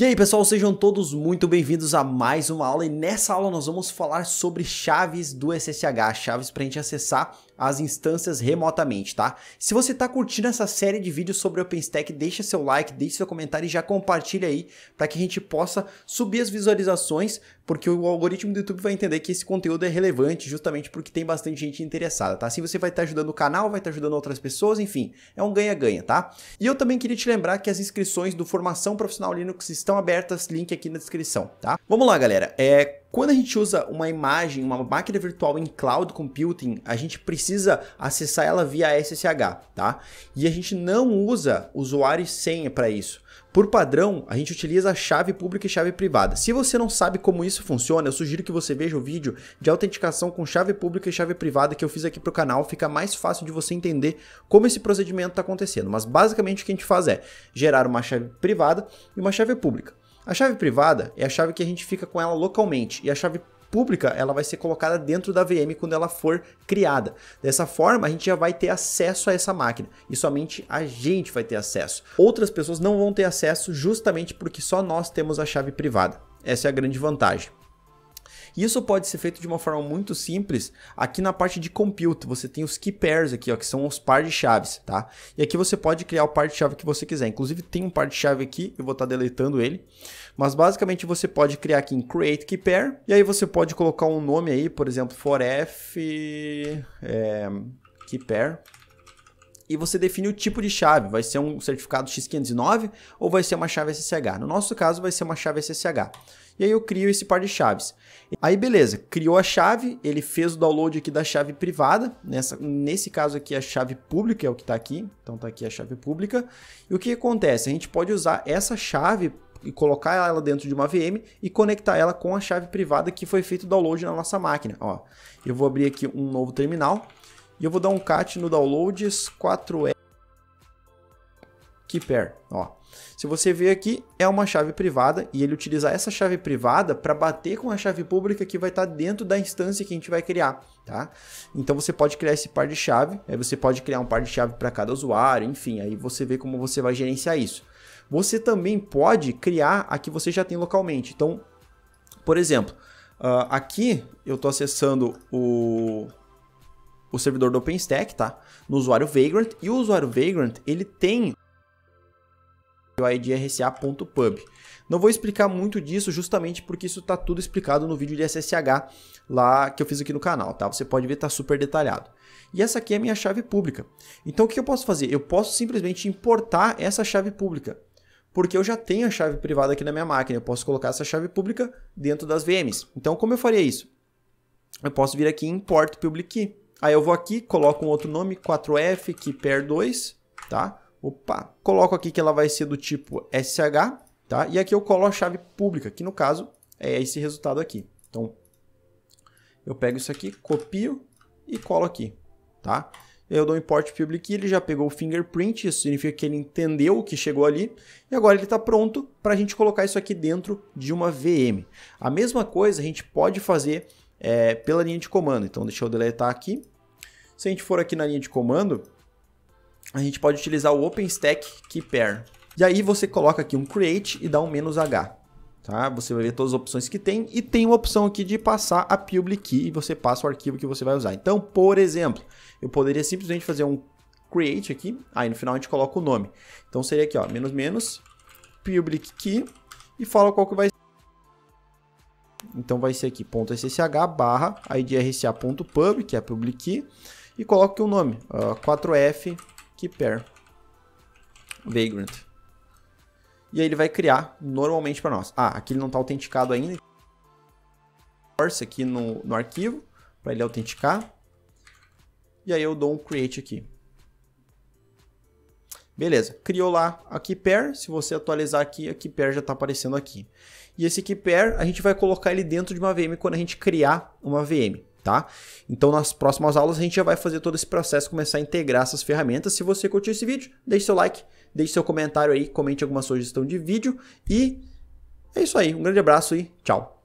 E aí pessoal, sejam todos muito bem-vindos a mais uma aula e nessa aula nós vamos falar sobre chaves do SSH, chaves para a gente acessar as instâncias remotamente, tá? Se você está curtindo essa série de vídeos sobre OpenStack, deixa seu like, deixe seu comentário e já compartilha aí para que a gente possa subir as visualizações, porque o algoritmo do YouTube vai entender que esse conteúdo é relevante justamente porque tem bastante gente interessada, tá? Assim você vai estar tá ajudando o canal, vai estar tá ajudando outras pessoas, enfim, é um ganha-ganha, tá? E eu também queria te lembrar que as inscrições do Formação Profissional Linux estão Estão abertas, link aqui na descrição, tá? Vamos lá, galera. É, quando a gente usa uma imagem, uma máquina virtual em cloud computing, a gente precisa acessar ela via SSH, tá? E a gente não usa usuário e senha para isso. Por padrão, a gente utiliza a chave pública e chave privada. Se você não sabe como isso funciona, eu sugiro que você veja o vídeo de autenticação com chave pública e chave privada que eu fiz aqui para o canal, fica mais fácil de você entender como esse procedimento está acontecendo. Mas basicamente o que a gente faz é gerar uma chave privada e uma chave pública. A chave privada é a chave que a gente fica com ela localmente e a chave pública ela vai ser colocada dentro da VM quando ela for criada. Dessa forma, a gente já vai ter acesso a essa máquina e somente a gente vai ter acesso. Outras pessoas não vão ter acesso justamente porque só nós temos a chave privada. Essa é a grande vantagem isso pode ser feito de uma forma muito simples aqui na parte de compute. Você tem os key pairs aqui, ó, que são os par de chaves, tá? E aqui você pode criar o par de chave que você quiser. Inclusive tem um par de chave aqui, eu vou estar tá deletando ele. Mas basicamente você pode criar aqui em create key pair e aí você pode colocar um nome aí, por exemplo, for f é, key pair e você define o tipo de chave. Vai ser um certificado X509 ou vai ser uma chave SSH? No nosso caso, vai ser uma chave SSH. E aí eu crio esse par de chaves. Aí beleza, criou a chave, ele fez o download aqui da chave privada, nessa, nesse caso aqui a chave pública é o que está aqui, então está aqui a chave pública. E o que acontece? A gente pode usar essa chave e colocar ela dentro de uma VM e conectar ela com a chave privada que foi feito o download na nossa máquina. Ó, eu vou abrir aqui um novo terminal e eu vou dar um cat no downloads 4E keeper ó. Se você ver aqui, é uma chave privada e ele utilizar essa chave privada para bater com a chave pública que vai estar tá dentro da instância que a gente vai criar, tá? Então você pode criar esse par de chave, aí você pode criar um par de chave para cada usuário, enfim, aí você vê como você vai gerenciar isso. Você também pode criar a que você já tem localmente. Então, por exemplo, uh, aqui eu estou acessando o o servidor do OpenStack, tá? No usuário Vagrant. E o usuário Vagrant, ele tem o ID rsa.pub. Não vou explicar muito disso justamente porque isso está tudo explicado no vídeo de SSH lá que eu fiz aqui no canal, tá? Você pode ver, tá super detalhado. E essa aqui é a minha chave pública. Então o que eu posso fazer? Eu posso simplesmente importar essa chave pública, porque eu já tenho a chave privada aqui na minha máquina. Eu posso colocar essa chave pública dentro das VMs. Então como eu faria isso? Eu posso vir aqui em import public key. Aí eu vou aqui, coloco um outro nome, 4F, que pair 2, tá? Opa, coloco aqui que ela vai ser do tipo SH, tá? E aqui eu colo a chave pública, que no caso é esse resultado aqui. Então, eu pego isso aqui, copio e colo aqui, tá? Eu dou import public, ele já pegou o fingerprint, isso significa que ele entendeu o que chegou ali, e agora ele está pronto para a gente colocar isso aqui dentro de uma VM. A mesma coisa a gente pode fazer é, pela linha de comando. Então deixa eu deletar aqui. Se a gente for aqui na linha de comando, a gente pode utilizar o OpenStack Pair. E aí você coloca aqui um create e dá um menos "-h". Tá? Você vai ver todas as opções que tem e tem uma opção aqui de passar a public key e você passa o arquivo que você vai usar. Então, por exemplo, eu poderia simplesmente fazer um create aqui, aí no final a gente coloca o nome. Então seria aqui, ó, menos menos public key e fala qual que vai então vai ser aqui .ssh barra idrca.pub, que é public key, e coloco aqui o um nome, uh, ah, 4f key pair vagrant. E aí ele vai criar normalmente para nós. Ah, aqui ele não está autenticado ainda. Force aqui no, no arquivo para ele autenticar. E aí eu dou um create aqui. Beleza, criou lá a key pair, se você atualizar aqui, a key pair já está aparecendo aqui. E esse key pair, a gente vai colocar ele dentro de uma VM quando a gente criar uma VM, tá? Então nas próximas aulas a gente já vai fazer todo esse processo, começar a integrar essas ferramentas. Se você curtiu esse vídeo, deixe seu like, deixe seu comentário aí, comente alguma sugestão de vídeo e é isso aí. Um grande abraço e tchau!